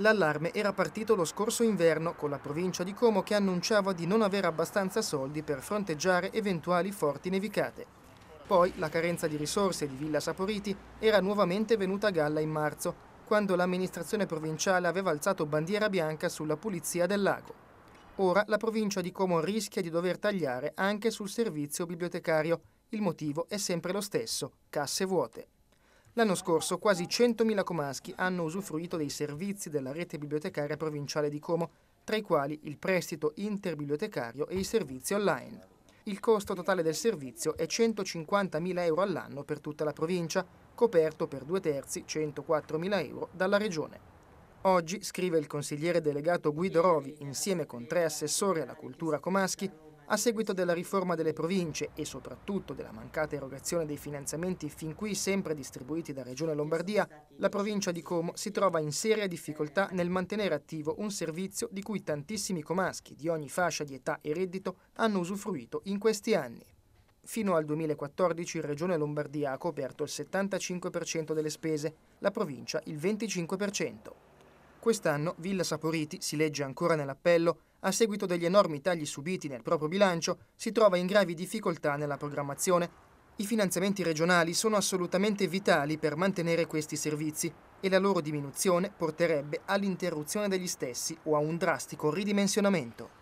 L'allarme era partito lo scorso inverno con la provincia di Como che annunciava di non avere abbastanza soldi per fronteggiare eventuali forti nevicate. Poi la carenza di risorse di Villa Saporiti era nuovamente venuta a galla in marzo, quando l'amministrazione provinciale aveva alzato bandiera bianca sulla pulizia del lago. Ora la provincia di Como rischia di dover tagliare anche sul servizio bibliotecario. Il motivo è sempre lo stesso, casse vuote. L'anno scorso quasi 100.000 comaschi hanno usufruito dei servizi della rete bibliotecaria provinciale di Como, tra i quali il prestito interbibliotecario e i servizi online. Il costo totale del servizio è 150.000 euro all'anno per tutta la provincia, coperto per due terzi, 104.000 euro, dalla Regione. Oggi, scrive il consigliere delegato Guido Rovi, insieme con tre assessori alla cultura comaschi, a seguito della riforma delle province e soprattutto della mancata erogazione dei finanziamenti fin qui sempre distribuiti da Regione Lombardia, la provincia di Como si trova in seria difficoltà nel mantenere attivo un servizio di cui tantissimi comaschi di ogni fascia di età e reddito hanno usufruito in questi anni. Fino al 2014 Regione Lombardia ha coperto il 75% delle spese, la provincia il 25%. Quest'anno Villa Saporiti si legge ancora nell'appello a seguito degli enormi tagli subiti nel proprio bilancio, si trova in gravi difficoltà nella programmazione. I finanziamenti regionali sono assolutamente vitali per mantenere questi servizi e la loro diminuzione porterebbe all'interruzione degli stessi o a un drastico ridimensionamento.